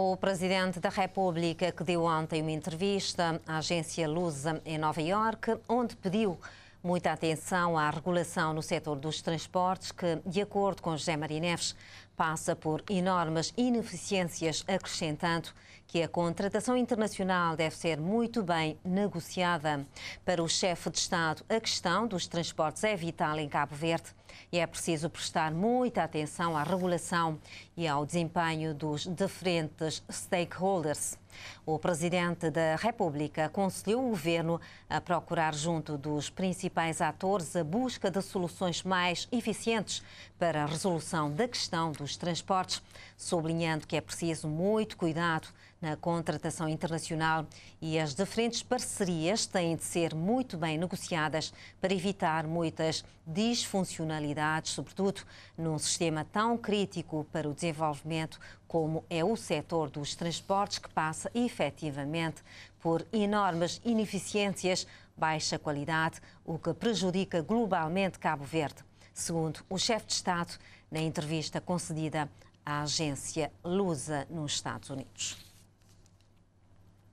O presidente da República que deu ontem uma entrevista à agência Lusa em Nova Iorque, onde pediu muita atenção à regulação no setor dos transportes, que, de acordo com José Maria Neves, passa por enormes ineficiências, acrescentando que a contratação internacional deve ser muito bem negociada. Para o chefe de Estado, a questão dos transportes é vital em Cabo Verde e é preciso prestar muita atenção à regulação e ao desempenho dos diferentes stakeholders. O Presidente da República aconselhou o Governo a procurar, junto dos principais atores, a busca de soluções mais eficientes para a resolução da questão dos nos transportes, sublinhando que é preciso muito cuidado na contratação internacional e as diferentes parcerias têm de ser muito bem negociadas para evitar muitas disfuncionalidades, sobretudo num sistema tão crítico para o desenvolvimento como é o setor dos transportes, que passa efetivamente por enormes ineficiências, baixa qualidade, o que prejudica globalmente Cabo Verde segundo o chefe de Estado na entrevista concedida à agência Lusa nos Estados Unidos.